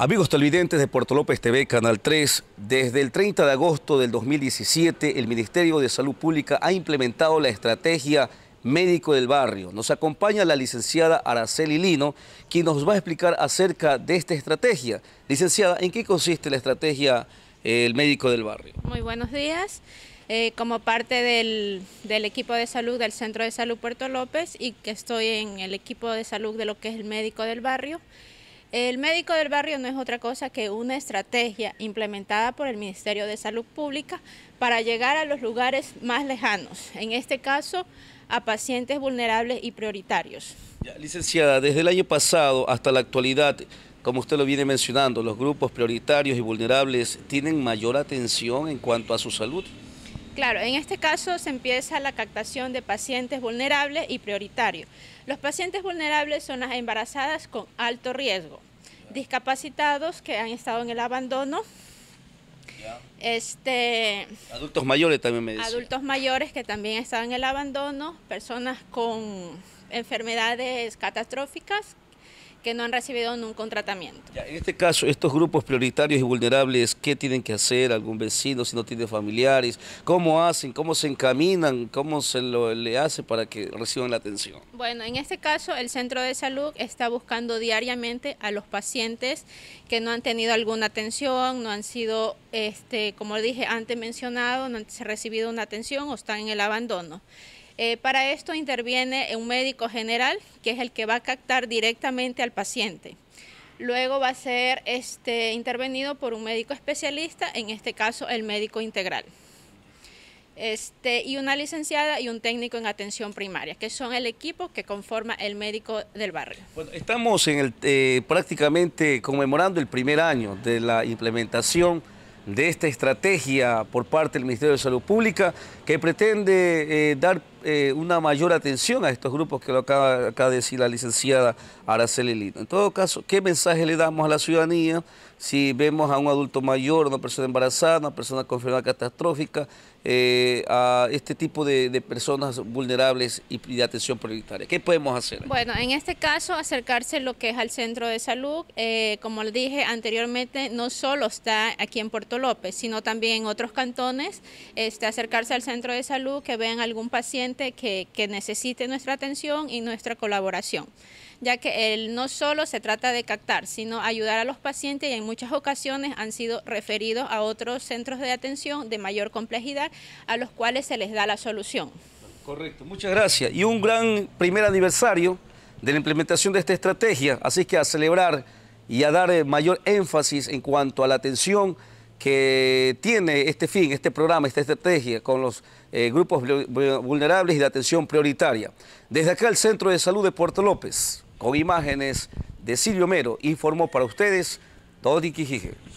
Amigos televidentes de Puerto López TV, Canal 3, desde el 30 de agosto del 2017, el Ministerio de Salud Pública ha implementado la estrategia Médico del Barrio. Nos acompaña la licenciada Araceli Lino, quien nos va a explicar acerca de esta estrategia. Licenciada, ¿en qué consiste la estrategia eh, El Médico del Barrio? Muy buenos días. Eh, como parte del, equipo de salud del Centro de Salud Puerto López y que estoy en el equipo de salud de lo que es el Médico del Barrio, el médico del barrio no es otra cosa que una estrategia implementada por el Ministerio de Salud Pública para llegar a los lugares más lejanos, en este caso a pacientes vulnerables y prioritarios. licenciada, desde el año pasado hasta la actualidad, como usted lo viene mencionando, los grupos prioritarios y vulnerables tienen mayor atención en cuanto a su salud. Claro, en este caso se empieza la captación de pacientes vulnerables y prioritarios. Los pacientes vulnerables son las embarazadas con alto riesgo, discapacitados que han estado en el abandono, Este, adultos mayores también me Adultos mayores que también están en el abandono, personas con enfermedades catastróficas que no han recibido ningún tratamiento. en este caso, estos grupos prioritarios y vulnerables, ¿qué tienen que hacer? ¿Algún vecino si no tiene familiares? ¿Cómo hacen? ¿Cómo se encaminan? ¿Cómo se lo, le hace para que reciban la atención? Bueno, en este caso, el centro de salud está buscando diariamente a los pacientes que no han tenido alguna atención, no han sido, este, como dije antes mencionado, no han recibido una atención o están en el abandono. Eh, para esto interviene un médico general, que es el que va a captar directamente al paciente. Luego va a ser este, intervenido por un médico especialista, en este caso el médico integral. Este, y una licenciada y un técnico en atención primaria, que son el equipo que conforma el médico del barrio. Bueno, estamos en el, eh, prácticamente conmemorando el primer año de la implementación de esta estrategia por parte del Ministerio de Salud Pública que pretende eh, dar eh, una mayor atención a estos grupos que lo acaba, de decir la licenciada Araceli Lino. En todo caso, ¿qué mensaje le damos a la ciudadanía si vemos a un adulto mayor, una persona embarazada, una persona con enfermedad catastrófica, eh, a este tipo de, personas vulnerables y de atención prioritaria? ¿Qué podemos hacer? Bueno, en este caso, acercarse lo que es al centro de salud. Eh, como le dije anteriormente, no solo está aquí en Puerto López, sino también en otros cantones. Este, acercarse al centro de salud, que vean algún paciente que, necesite nuestra atención y nuestra colaboración ya que no solo se trata de captar, sino ayudar a los pacientes y en muchas ocasiones han sido referidos a otros centros de atención de mayor complejidad a los cuales se les da la solución. Correcto, muchas gracias. Y un gran primer aniversario de la implementación de esta estrategia, así que a celebrar y a dar eh, mayor énfasis en cuanto a la atención que tiene este fin, este programa, esta estrategia con los eh, grupos vulnerables y de atención prioritaria. Desde acá el Centro de Salud de Puerto López, con imágenes de Silvio Mero, informó para ustedes todo Dodi Quijige.